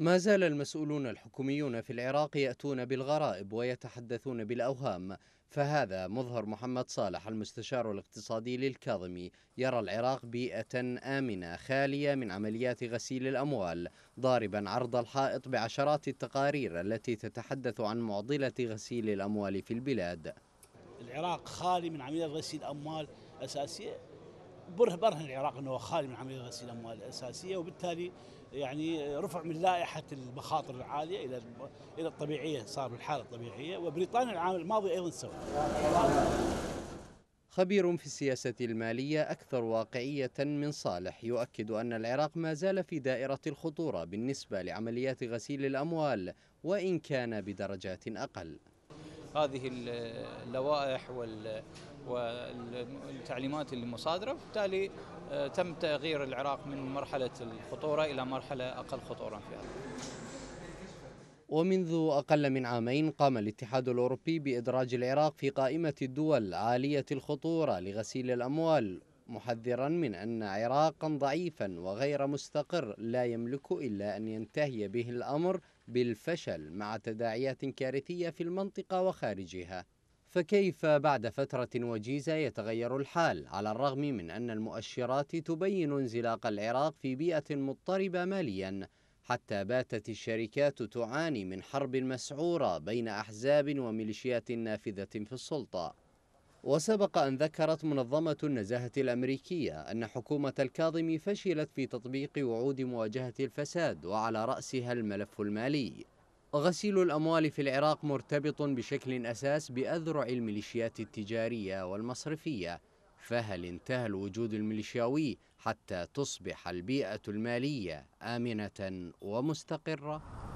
ما زال المسؤولون الحكوميون في العراق يأتون بالغرائب ويتحدثون بالأوهام فهذا مظهر محمد صالح المستشار الاقتصادي للكاظمي يرى العراق بيئة آمنة خالية من عمليات غسيل الأموال ضاربا عرض الحائط بعشرات التقارير التي تتحدث عن معضلة غسيل الأموال في البلاد العراق خالي من عمليات غسيل أموال أساسية بره برهن العراق انه هو خالي من عمليه غسيل الاموال الاساسيه وبالتالي يعني رفع من لائحه المخاطر العاليه الى الى الطبيعيه صار بالحاله الطبيعيه وبريطانيا العام الماضي ايضا سوى خبير في السياسة المالية أكثر واقعية من صالح يؤكد أن العراق ما زال في دائرة الخطورة بالنسبة لعمليات غسيل الأموال وإن كان بدرجات أقل هذه اللوائح وال التعليمات اللي مصادره وبالتالي آه، تم تغيير العراق من مرحلة الخطورة إلى مرحلة أقل خطورة في هذا ومنذ أقل من عامين قام الاتحاد الأوروبي بإدراج العراق في قائمة الدول عالية الخطورة لغسيل الأموال محذرا من أن عراقا ضعيفا وغير مستقر لا يملك إلا أن ينتهي به الأمر بالفشل مع تداعيات كارثية في المنطقة وخارجها فكيف بعد فترة وجيزة يتغير الحال على الرغم من أن المؤشرات تبين انزلاق العراق في بيئة مضطربة ماليا حتى باتت الشركات تعاني من حرب مسعورة بين أحزاب وميليشيات نافذة في السلطة وسبق أن ذكرت منظمة النزاهة الأمريكية أن حكومة الكاظم فشلت في تطبيق وعود مواجهة الفساد وعلى رأسها الملف المالي غسيل الأموال في العراق مرتبط بشكل أساس بأذرع الميليشيات التجارية والمصرفية فهل انتهى الوجود الميليشياوي حتى تصبح البيئة المالية آمنة ومستقرة؟